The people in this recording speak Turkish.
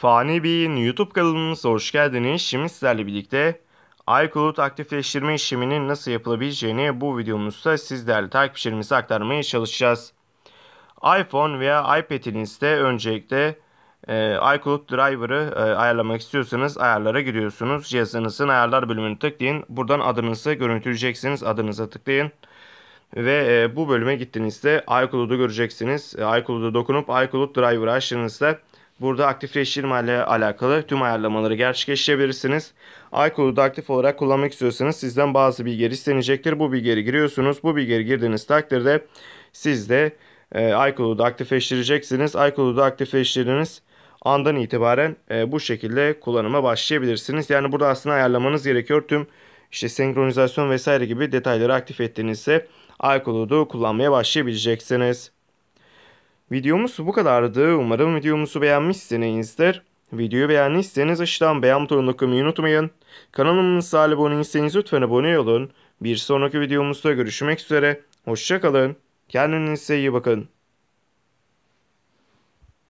Fani Bey'in YouTube kanalımıza hoş geldiniz. Şimdi sizlerle birlikte iCloud aktifleştirme işleminin nasıl yapılabileceğini bu videomuzda sizlerle takipçilerimize aktarmaya çalışacağız. iPhone veya iPad'inizde öncelikle e, iCloud Driver'ı e, ayarlamak istiyorsanız ayarlara giriyorsunuz. Cihazınızın ayarlar bölümünü tıklayın. Buradan adınızı görüntüleyeceksiniz. Adınıza tıklayın. Ve e, bu bölüme gittiğinizde iCloud'u göreceksiniz. E, iCloud'u dokunup iCloud Driver'ı açtığınızda Burada aktifleştirme ile alakalı tüm ayarlamaları gerçekleştirebilirsiniz. iCloud'u aktif olarak kullanmak istiyorsanız sizden bazı bilgileri istenecektir. Bu bilgileri giriyorsunuz. Bu bilgileri girdiğiniz takdirde siz de e, iCloud'u aktifleştireceksiniz. iCloud'u aktifleştirdiğiniz andan itibaren e, bu şekilde kullanıma başlayabilirsiniz. Yani burada aslında ayarlamanız gerekiyor. Tüm işte senkronizasyon vesaire gibi detayları aktif ettiğinizde iCloud'u kullanmaya başlayabileceksiniz. Videomuz bu kadardı. Umarım videomuzu beğenmişsinizdir. Videoyu beğendiyseniz aşağıdan beğen butonuna dokunmayı unutmayın. Kanalımıza abone değilseniz lütfen abone olun. Bir sonraki videomuzda görüşmek üzere. Hoşçakalın. Kendinize iyi bakın.